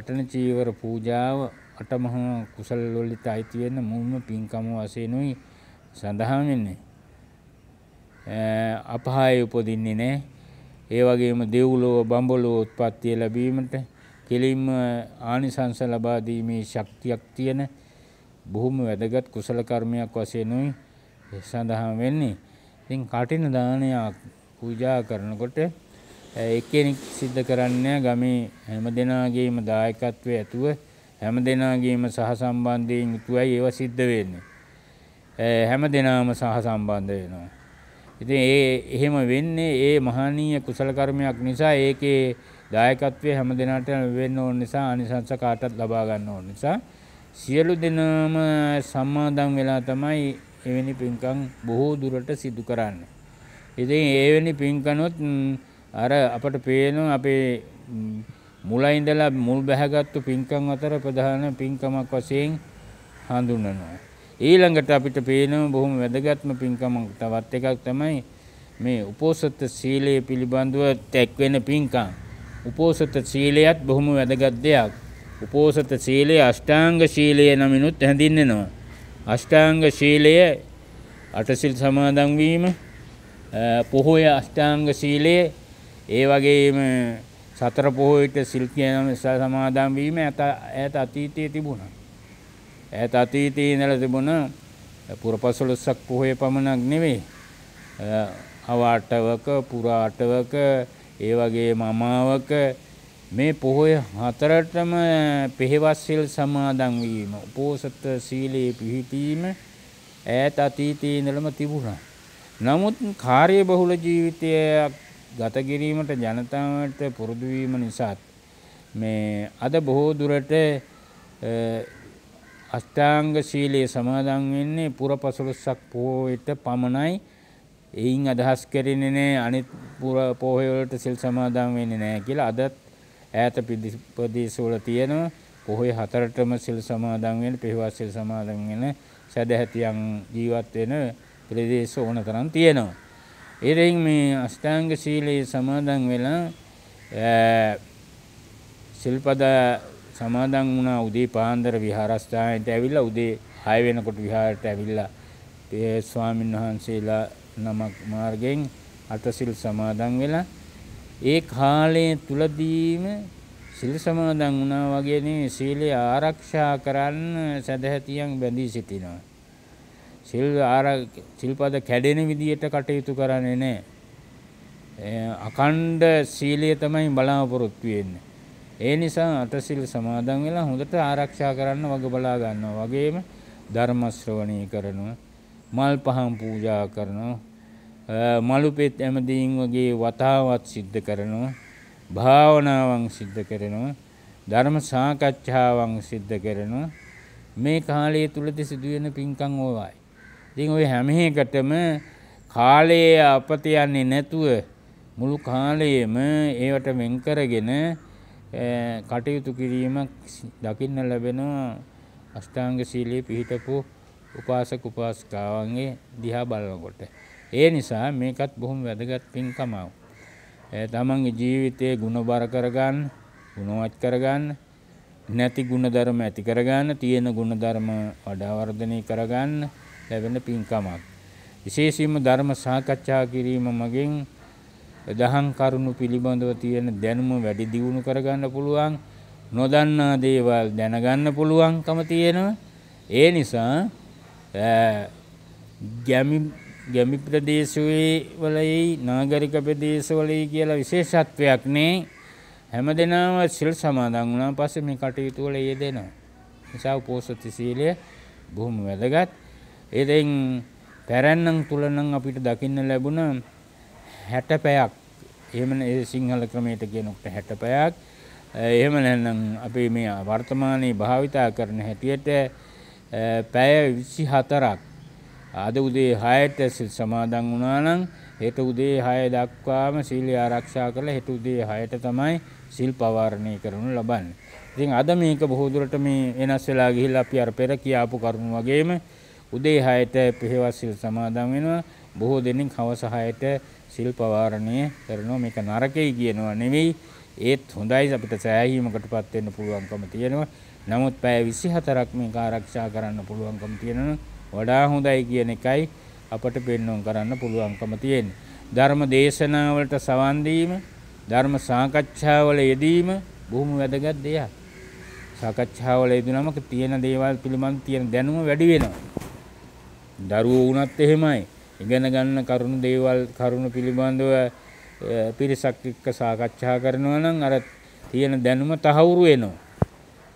කටන චීවර පූජාව අටමහා කුසල් වලට අයිති වෙන මුල්ම පින්කම වශයෙන්ුයි සඳහන් වෙන්නේ. අපහාය උපදින්නේ නැහැ. ඒ වගේම දෙව්ලොව බඹලොව උත්පත්ති ලැබීමට කෙලින්ම ආනිසංස ලබා දීමේ ශක්තියක් තියෙන බොහොම වැදගත් කුසල කර්මයක් වශයෙන්ුයි සඳහන් වෙන්නේ. ඉතින් කටින දානයක් පූජා කරනකොට එක්කෙනෙක් සිද්ධ කරන්නේ ගමේ හැම දෙනාගේම දායකත්වයේ ඇතුව හැම දෙනාගේම සහසම්බන්ධයෙන් යුතුවයි ඒව සිද්ධ වෙන්නේ. හැම දෙනාම සහසම්බන්ධ වෙනවා. ඉතින් ඒ එහෙම වෙන්නේ ඒ මහානීය කුසල කර්මයක් නිසා ඒකේ දායකත්වයේ හැම දෙනාටම වෙන්න ඕන නිසා ආනිසංස කාටත් ලබා ගන්න ඕන නිසා සියලු දෙනාම සම්මාදම් වෙලා තමයි එවැනි පින්කම් බොහෝ දුරට සිදු කරන්නේ. ඉතින් එවැනි පින්කනොත් අර අපට පේනවා අපේ මුලින්දලා මුල් බැහැගත්තු පින්කම් අතර ප්‍රධාන පින්කමක් වශයෙන් හඳුන්වනවා. ඊළඟට අපිට පේනවා බොහොම වැදගත්ම පින්කමක් තවත් එකක් තමයි මේ උපෝසත සීලය පිළිබඳව තැක්වෙන පින්කම්. උපෝසත සීලයත් බොහොම වැදගත් දෙයක්. උපෝසත සීලය අෂ්ටාංග ශීලය නමිනුත් හැඳින්වෙනවා. අෂ්ටාංග ශීලය අටසිල් සමාදන් වීම පොහොය අෂ්ටාංග ශීලයේ ඒ වගේම සතර පොහොයට සිල් කියන නිසා සමාදන් වීම ඈත අතීතයේ තිබුණා. ඈත අතීතයේ ඉඳලා තිබුණ පුරපසළොස්සක් පොහොය පමණක් නෙවෙයි. අවාටවක පුරාටවක ඒ වගේම අමාවක මේ පොහොය හතරටම පෙහෙවස් සිල් සමාදන් වීම, උපෝසත සීලයේ පිහිටීම ඈත අතීතයේ ඉඳලම තිබුණා. නමුත් කාර්යබහුල ජීවිතයක් ගත කිරීමට ජනතාවට පුරුදු වීම නිසාත් මේ අද බොහෝ දුරට අෂ්ටාංග ශීලයේ සමාදන් වෙන්නේ පුරපසළොස්වක පොහොයට පමණයි. එයින් අදහස් කරන්නේ නැහැ අනිත් පුර පොහොය වලට සිල් සමාදන් වෙන්නේ නැහැ කියලා අදත් ඈත ප්‍රදේශ වල තියෙනවා. පොහොය හතරටම සිල් සමාදන් වෙන, පෙරවා සිල් සමාදන් වෙන සදැහැතියන් ජීවත් වෙන ප්‍රදේශ ඕන තරම් තියෙනවා. ඉරින් මේ අෂ්ටාංග සීලයේ සමාදන් වෙලා සිල්පද සමාදන් වුණා උදේ පාන්දර විහාරස්ථානයට ඇවිල්ලා උදේ 6 වෙනකොට විහාරයට ඇවිල්ලා ඒ ස්වාමීන් වහන්සේලා නමක් මාර්ගයෙන් අටසිල් සමාදන් වෙලා ඒ කාලය තුලදීම සිල් සමාදන් වුණා වගේ නේ සීලය ආරක්ෂා කරන්න සදහැතියන් බැඳී සිටිනවා සිල් ආර සිල්පද කැඩෙන විදියට කටයුතු කරන්නේ නැහැ. අකණ්ඩ සීලය තමයි බලාපොරොත්තු වෙන්නේ. ඒ නිසා අටසිල් සමාදන් වෙලා හොඳට ආරක්ෂා කරන්න වග බලා ගන්නවා. වගේම ධර්ම ශ්‍රවණී කරනවා. මල් පහන් පූජා කරනවා. මලුපෙත් ඇමදීන් වගේ වතාවත් සිද්ධ කරනවා. භාවනාවන් සිද්ධ කරනවා. ධර්ම සාකච්ඡාවන් සිද්ධ කරනවා. මේ කාලය තුලදී සිදුවෙන පින්කම් ඕවායි. ඉතින් ওই හැම එකටම කාලයේ අපත යන්නේ නැතුව මුළු කාලයේම ඒවට වෙන් කරගෙන කටයුතු කිරීම දකින්න ලැබෙනවා අෂ්ටාංග සීලයේ පිහිටපු උපාසක උපාසිකාවන්ගේ දිහා බලනකොට. ඒ නිසා මේකත් බොහොම වැදගත් පින්කමක්. තමන්ගේ ජීවිතයේ ಗುಣ බර කරගන්න, ගුණවත් කරගන්න, නැති ಗುಣධර්ම ඇති කරගන්න, තියෙන ಗುಣධර්ම වඩා වර්ධනය කරගන්න ලැබෙන පින්කමක්. විශේෂයෙන්ම ධර්ම සාකච්ඡා කිරීම මගින් දහම් කරුණු පිළිබඳව තියෙන දැනුම වැඩි දියුණු කරගන්න පුළුවන්. නොදන්නා දේවල් දැනගන්න පුළුවන්කම තියෙනවා. ඒ නිසා ගැමි ගැමි ප්‍රදේශයේ වලයි නාගරික ප්‍රදේශවලයි කියලා විශේෂත්වයක් නේ. හැමදෙනාම සිල් සමාදන් වුණා පස්සේ මේ කටයුතු වල යෙදෙනවා. නිසා උපෝසත සීලය බොහොම වැදගත්. ඒදෙන් පැරැන්නන් තුලනම් අපිට දකින්න ලැබුණ හැටපැයක් එහෙම ඒ සිංහල ක්‍රමයට කියනකොට හැටපැයක් එහෙම නැත්නම් අපි මේ වර්තමානයේ භාවිතා කරන හැටියට පැය 24ක් අද උදේ 6ට සිල් සමාදන් වුණා නම් හෙට උදේ 6 දක්වාම සීලය ආරක්ෂා කරලා හෙට උදේ 6ට තමයි සිල් පවාරණය කරනු ලබන්නේ. ඉතින් අද මේක බොහෝ දුරට මේ වෙනස් වෙලා ගිහිල්ලා අපි අර පෙර කියාපු කරුණු වගේම උදේ 6ට පෙහෙවස් සිල් සමාදන් වෙනවා. බොහෝ දෙනෙක් හවස 6ට සිල් පවාරණය කරනවා. මේක නරකයි කියනවා නෙවෙයි. ඒත් හොඳයි අපිට සෑහීමකටපත් වෙන්න පුළුවන්කම තියෙනවා. නමුත් පැය 24ක් මේක ආරක්ෂා කරන්න පුළුවන්කම තියෙනවා. වඩා හොඳයි කියන එකයි අපට පෙන්වන්න කරන්න පුළුවන්කම තියෙන්නේ. ධර්ම දේශනාවලට සවන් දීම, ධර්ම සාකච්ඡාවල යෙදීම බොහොම වැදගත් දෙයක්. සාකච්ඡාවල යෙදුනම තියෙන දේවල් පිළිබඳ තියෙන දැනුම වැඩි වෙනවා. දරුවෝ වුණත් එහෙමයි. ඉගෙන ගන්න කරුණු දේවල් කරුණු පිළිබඳව පිරිසක් එක්ක සාකච්ඡා කරනවා නම් අර තියෙන දැනුම තහවුරු වෙනවා.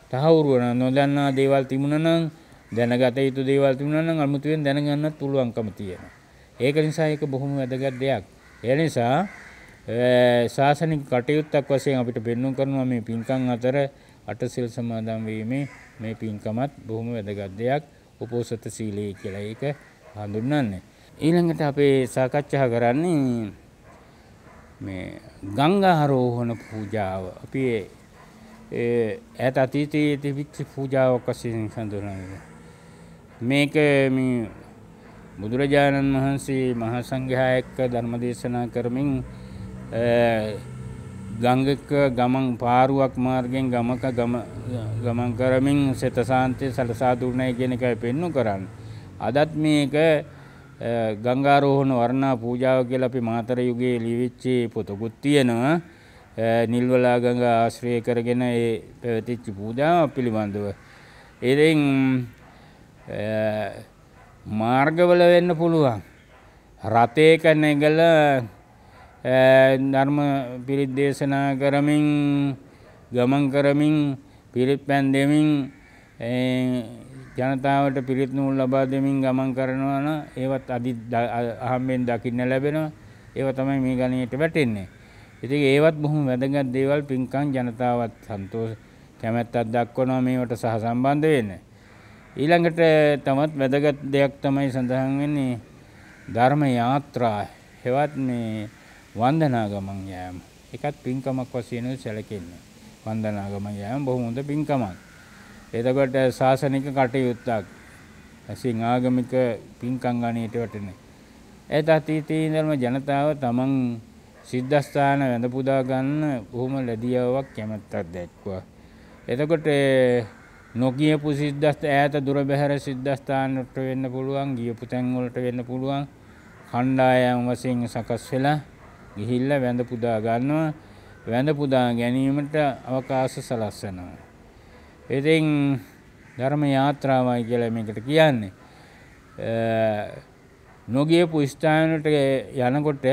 තහවුරු වෙන නොදන්නා දේවල් තිබුණා නම් දැනගත යුතු දේවල් තිබුණා නම් අමුතුවෙන් දැනගන්නත් පුළුවන්කම තියෙනවා. ඒක නිසා ඒක බොහොම වැදගත් දෙයක්. ඒ නිසා ශාසනික කටයුත්තක් වශයෙන් අපිට පෙන්වන්න කරනවා මේ පින්කම් අතර අටසිල් සමාදන් වීමේ මේ පින්කමත් බොහොම වැදගත් දෙයක්. උපෝසත සීලයේ කියලා ඒක හඳුන්වන්නේ. ඊළඟට අපේ සාකච්ඡා කරන්නේ මේ ගංගාරෝහණ පූජාව. අපි ඈත අතීතයේ තිබිච්ච පූජාවක් වශයෙන් හඳුන්වනවා. මේක මේ බුදුරජාණන් වහන්සේ මහා සංඝයා එක්ක ධර්ම දේශනා කරමින් ගංගක ගමන් පාරුවක් මාර්ගෙන් ගමක ගමන් කරමින් සෙතසාන්තය සලසා දුන්නයි කියන එකයි පෙන්නු කරන්න. අදත් මේක ගංගාරෝහණ වර්ණා පූජාව කියලා අපි මාතර යුගයේ ලිවිච්චි පොතකුත් තියෙනවා. නිල්වලා ගඟ ආශ්‍රය කරගෙන ඒ පැවතිච්ච පූජාව පිළිබඳව. එරෙන් මාර්ගවල වෙන්න පුළුවන්. රතේක නැගලා ධර්ම පිරිත් දේශනා කරමින් ගමන් කරමින් පිරිත් පැන් දෙමින් ජනතාවට පිරිත් නූල් ලබා දෙමින් ගමන් කරනවා නම් ඒවත් අදි අහම්බෙන් දකින්න ලැබෙනවා ඒව තමයි මේ ගණයට වැටෙන්නේ ඉතින් ඒවත් බොහොම වැදගත් දේවල් පින්කම් ජනතාවත් සන්තෝෂ කැමැත්තක් දක්වනවා මේවට සහසම්බන්ධ වෙන්න ඊළඟට තමත් වැදගත් දෙයක් තමයි සඳහන් වෙන්නේ ධර්ම යාත්‍රා හෙවත් මේ වන්දනා ගමන් යෑම. එකත් පින්කමක් වශයෙන් සැලකෙන්නේ. වන්දනා ගමන් යෑම බොහොම හොඳ පින්කමක්. එතකොට සාසනික කටයුත්තක්. ඇසින් ආගමික පින්කම් ගණයට වැටෙන්නේ. ඒත් අතීතයේ ඉඳන්ම ජනතාව තමන් සිද්ධස්ථාන වැඳ පුදා ගන්න බොහොම ලැබියාවක් කැමැත්තක් දැක්වුවා. එතකොට නොගියපු සිද්ධස්ත ඈත දුර බැහැර සිද්ධස්ථානට වෙන්න පුළුවන් ගියපු තැන් වලට වෙන්න පුළුවන් කණ්ඩායම් වශයෙන් සකස් වෙලා ගිහිල්ලා වැඳ පුදා ගන්නවා වැඳ පුදා ගැනීමට අවකාශ සලස්සනවා. ඉතින් ධර්ම යාත්‍රාවයි කියලා මේකට කියන්නේ. නොගියපු ස්ථානට යනකොට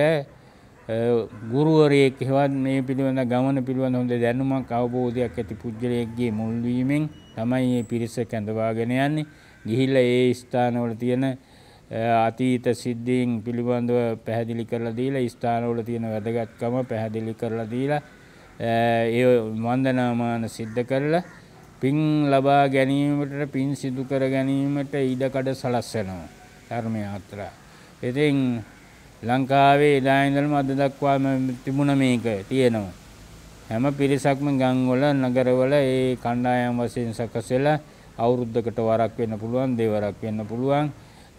ගුරුවරයෙක් හෙවත් මේ පිළිබඳ ගමන පිළිබඳ හොඳ දැනුමක් අවබෝධයක් ඇති පුද්ගලයෙක්ගේ මුල්වීමෙන් තමයි මේ පිරිස කැඳවාගෙන යන්නේ. ගිහිල්ලා ඒ ස්ථානවල තියෙන අතීත සිද්ධීන් පිළිබඳව පැහැදිලි කරලා දීලා ස්ථානවල තියෙන වැදගත්කම පැහැදිලි කරලා දීලා ඒ වන්දනාමාන සිද්ධ කරලා පින් ලබා ගැනීමට පින් සිදු කර ගැනීමට ඉඩකඩ සලස්වනවා ධර්මය අත්‍රා. ඉතින් ලංකාවේ එදා ඉඳලම අද දක්වාම තිබුණ මේක තියෙනවා. හැම පිරිසක්ම ගංගොල නගරවල ඒ කණ්ඩායම් වශයෙන් සකසලා අවුරුද්දකට වරක් වෙන්න පුළුවන් දෙවරක් වෙන්න පුළුවන්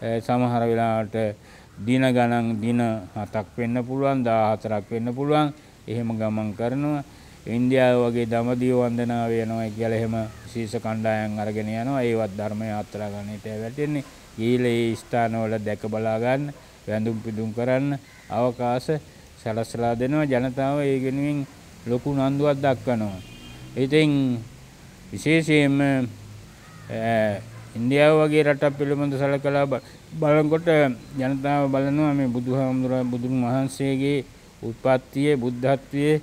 සමහර වෙලාවට දින ගණන් දින 7ක් වෙන්න පුළුවන් 14ක් වෙන්න පුළුවන් එහෙම ගමන් කරනවා ඉන්දියාව වගේ දමදිව වන්දනාව වෙනවා කියලා එහෙම විශේෂ කණ්ඩායම් අරගෙන යනවා ඒවත් ධර්මය යාත්‍රා ගන්නට වැටෙන්නේ ඊළේ ස්ථානවල දැක බලා ගන්න වැඳුම් පිදුම් කරන්න අවකාශ සැලසලා දෙනවා ජනතාව ඒ වෙනුවෙන් ලොකු නන්දුවක් දක්වනවා ඉතින් විශේෂයෙන්ම ඉන්දියාව වගේ රටක් පිළිබඳ සලකලා බලනකොට ජනතාව බලනවා මේ බුදුහාමුදුර බුදුන් වහන්සේගේ උත්පත්තියේ බුද්ධත්වයේ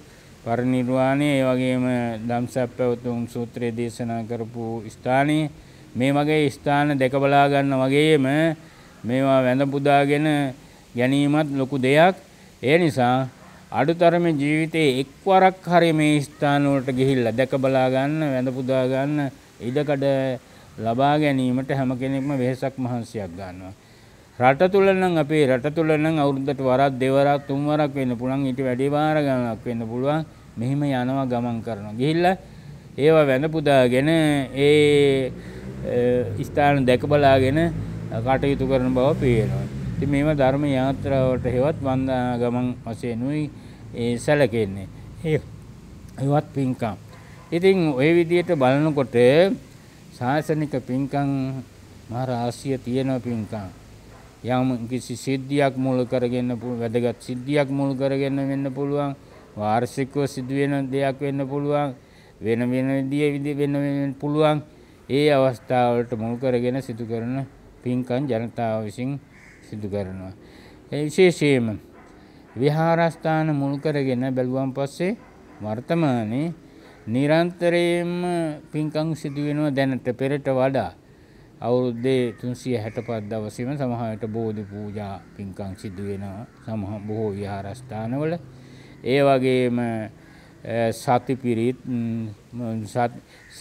පරිනිර්වාණය ඒ වගේම ධම්සප්පවතුන් සූත්‍රයේ දේශනා කරපු ස්ථානයේ මේ වගේ ස්ථාන දැක බලා ගන්න වගේම මේවා වැඳ පුදාගෙන ගැනීමත් ලොකු දෙයක්. ඒ නිසා අඩුතරම ජීවිතේ එක්වරක් හරි මේ ස්ථාන වලට ගිහිල්ලා දැක බලා ගන්න වැඳ පුදා ගන්න ඉඩකඩ ලබා ගැනීමට හැම කෙනෙක්ම වෙහෙසක් මහන්සියක් ගන්නවා. රට තුල නම් අපේ රට තුල නම් අවුරුද්දට වරක් දෙවරක් තුන්වරක් වෙන්න පුළුවන් ඊට වැඩි වාර ගණනක් වෙන්න පුළුවන්. මෙහිම යනවා ගමන් කරනවා. ගිහිල්ලා ඒව වැඳ පුදාගෙන ඒ ස්ථාන දැක බලාගෙන කටයුතු කරන බව පේනවා. ඉතින් මේව ධර්ම යාත්‍රාවට හෙවත් වන්දනා ගමන් වශයෙන්ුයි ඒ සැලකෙන්නේ. ඒවත් පින්කම්. ඉතින් ওই විදියට බලනකොට ශාසනික පින්කම් මහා රාශිය තියෙන පින්කම්. යම් කිසි සිද්ධියක් මුල් කරගෙන වැදගත් සිද්ධියක් මුල් කරගෙන වෙන්න පුළුවන්. වාර්ෂිකව සිදුවෙන දෙයක් වෙන්න පුළුවන්. වෙන වෙන විදිහේ වෙන වෙන පුළුවන්. ඒ අවස්ථාවලට මුල් කරගෙන සිදු කරන පින්කම් ජනතාව විසින් සිදු කරනවා. ඒ විශේෂයෙන්ම විහාරස්ථාන මුල් කරගෙන බැලුවන් පස්සේ වර්තමානයේ නිරන්තරයෙන්ම පින්කම් සිදු වෙනවා දැනට පෙරට වඩා අවුරුද්දේ 365 දවසේම සමහරට බෝධි පූජා පින්කම් සිදු වෙනවා සමහර බොහෝ විහාරස්ථානවල ඒ වගේම සති පිරිත්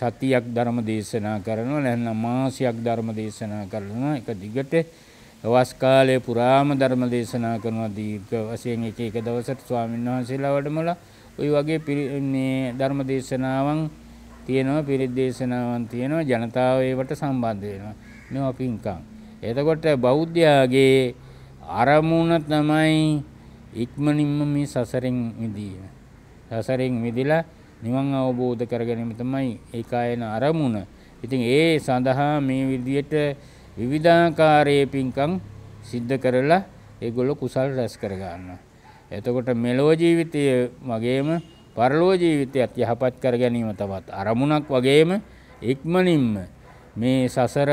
සතියක් ධර්ම දේශනා කරනවා නැත්නම් මාසයක් ධර්ම දේශනා කරනවා එක දිගට වස් කාලේ පුරාම ධර්ම දේශනා කරනවා දීර්ඝ වශයෙන් එක එක දවසට ස්වාමීන් වහන්සේලා වැඩමලා ඔය වගේ ධර්ම දේශනාවන් තියෙනවා පිරිත් දේශනාවන් තියෙනවා ජනතාව ඒවට සම්බන්ධ වෙනවා. මේවා පින්කම්. එතකොට බෞද්ධයාගේ අරමුණ තමයි ඉක්මනින්ම මේ සසරෙන් මිදීම. සසරෙන් මිදලා නිවන් අවබෝධ කරගැනීම තමයි ඒකායන අරමුණ. ඉතින් ඒ සඳහා මේ විදියට විවිධාකාරයේ පින්කම් සිද්ධ කරලා ඒගොල්ලෝ කුසල් රැස් කර ගන්නවා. එතකොට මෙලෝ ජීවිතය මගේම පරලෝ ජීවිතයත් යහපත් කර ගැනීම තවත් අරමුණක් වගේම ඉක්මනින්ම මේ සසර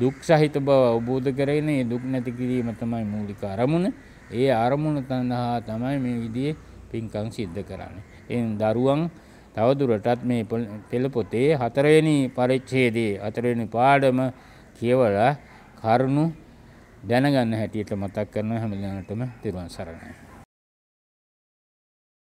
දුක් සහිත බව අවබෝධ කරගෙන ඒ දුක් නැති කිරීම තමයි මූලික අරමුණ. ඒ අරමුණ තඳහා තමයි මේ විදිහේ පින්කම් සිද්ධ කරන්නේ. එන් දරුවන් තවදුරටත් මේ පෙළ පොතේ හතරවෙනි පරිච්ඡේදයේ හතරවෙනි පාඩම කියවලා කරුණු දැනගන්න හැටියට මතක් කරන හැම දිනකටම තිරුවන් සරණයි.